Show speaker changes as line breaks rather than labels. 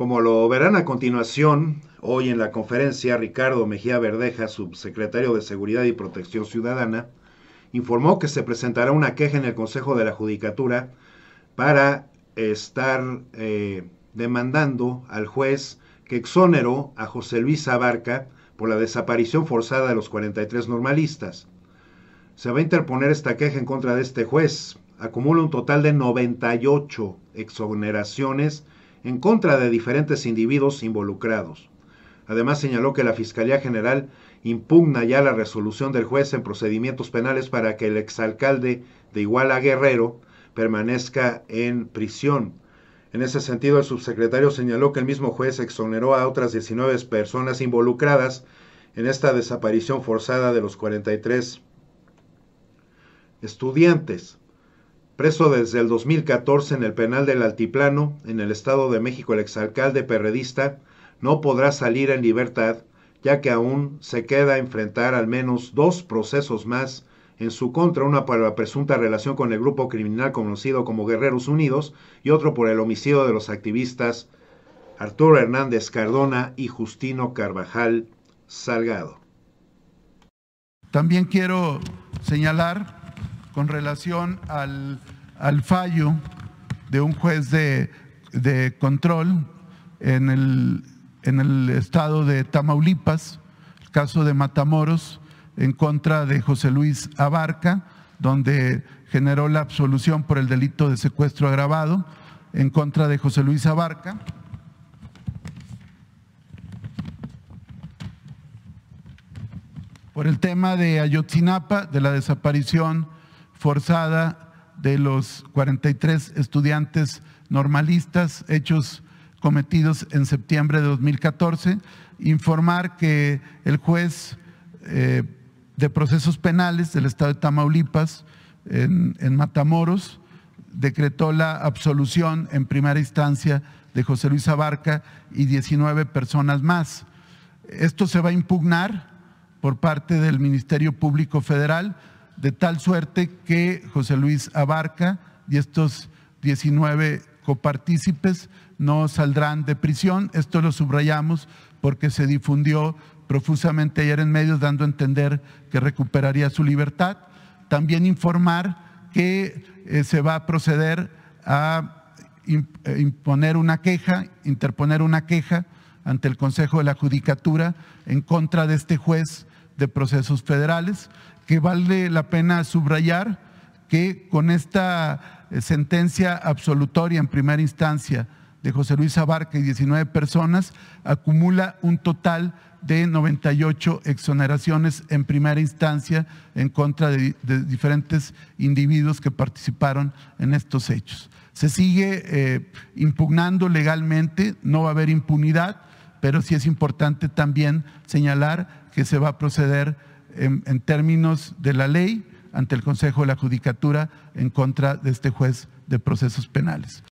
Como lo verán a continuación, hoy en la conferencia Ricardo Mejía Verdeja, subsecretario de Seguridad y Protección Ciudadana, informó que se presentará una queja en el Consejo de la Judicatura para estar eh, demandando al juez que exoneró a José Luis Abarca por la desaparición forzada de los 43 normalistas. Se va a interponer esta queja en contra de este juez. Acumula un total de 98 exoneraciones en contra de diferentes individuos involucrados. Además señaló que la Fiscalía General impugna ya la resolución del juez en procedimientos penales para que el exalcalde de Iguala Guerrero permanezca en prisión. En ese sentido, el subsecretario señaló que el mismo juez exoneró a otras 19 personas involucradas en esta desaparición forzada de los 43 estudiantes. Preso desde el 2014 en el penal del Altiplano, en el Estado de México, el exalcalde perredista no podrá salir en libertad, ya que aún se queda enfrentar al menos dos procesos más en su contra, una por la presunta relación con el grupo criminal conocido como Guerreros Unidos y otro por el homicidio de los activistas Arturo Hernández Cardona y Justino Carvajal Salgado.
También quiero señalar con relación al al fallo de un juez de, control en el, en el estado de Tamaulipas, el caso de Matamoros, en contra de José Luis Abarca, donde generó la absolución por el delito de secuestro agravado, en contra de José Luis Abarca. Por el tema de Ayotzinapa, de la desaparición forzada de los 43 estudiantes normalistas hechos cometidos en septiembre de 2014, informar que el juez eh, de procesos penales del estado de Tamaulipas, en, en, Matamoros, decretó la absolución en primera instancia de José Luis Abarca y 19 personas más. Esto se va a impugnar por parte del Ministerio Público Federal de tal suerte que José Luis Abarca y estos 19 copartícipes no saldrán de prisión. Esto lo subrayamos porque se difundió profusamente ayer en medios dando a entender que recuperaría su libertad. También informar que eh, se va a proceder a eh, imponer una queja, interponer una queja ante el Consejo de la Judicatura en contra de este juez de procesos federales, que vale la pena subrayar que con esta eh, sentencia absolutoria en primera instancia de José Luis Abarca y 19 personas, acumula un total de 98 exoneraciones en primera instancia en contra de, diferentes individuos que participaron en estos hechos. Se sigue eh, impugnando legalmente, no va a haber impunidad pero sí es importante también señalar que se va a proceder en, términos de la ley ante el Consejo de la Judicatura en contra de este juez de procesos penales.